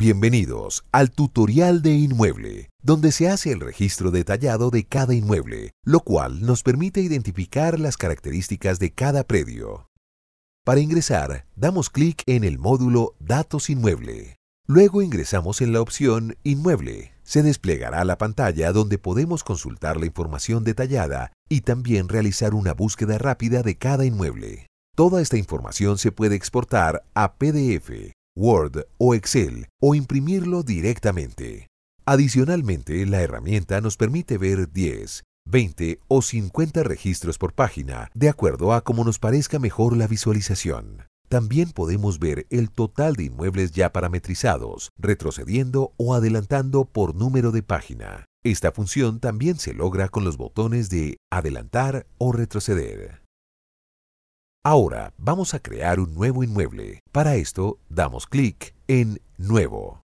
Bienvenidos al tutorial de inmueble, donde se hace el registro detallado de cada inmueble, lo cual nos permite identificar las características de cada predio. Para ingresar, damos clic en el módulo Datos Inmueble. Luego ingresamos en la opción Inmueble. Se desplegará la pantalla donde podemos consultar la información detallada y también realizar una búsqueda rápida de cada inmueble. Toda esta información se puede exportar a PDF Word o Excel o imprimirlo directamente. Adicionalmente, la herramienta nos permite ver 10, 20 o 50 registros por página, de acuerdo a cómo nos parezca mejor la visualización. También podemos ver el total de inmuebles ya parametrizados, retrocediendo o adelantando por número de página. Esta función también se logra con los botones de adelantar o retroceder. Ahora vamos a crear un nuevo inmueble. Para esto, damos clic en Nuevo.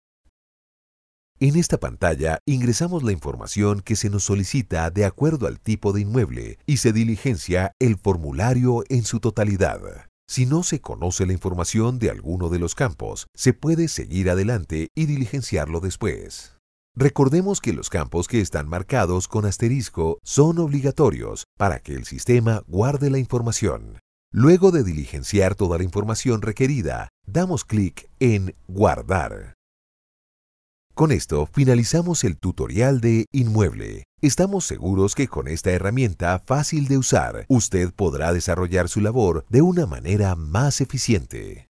En esta pantalla ingresamos la información que se nos solicita de acuerdo al tipo de inmueble y se diligencia el formulario en su totalidad. Si no se conoce la información de alguno de los campos, se puede seguir adelante y diligenciarlo después. Recordemos que los campos que están marcados con asterisco son obligatorios para que el sistema guarde la información. Luego de diligenciar toda la información requerida, damos clic en Guardar. Con esto finalizamos el tutorial de Inmueble. Estamos seguros que con esta herramienta fácil de usar, usted podrá desarrollar su labor de una manera más eficiente.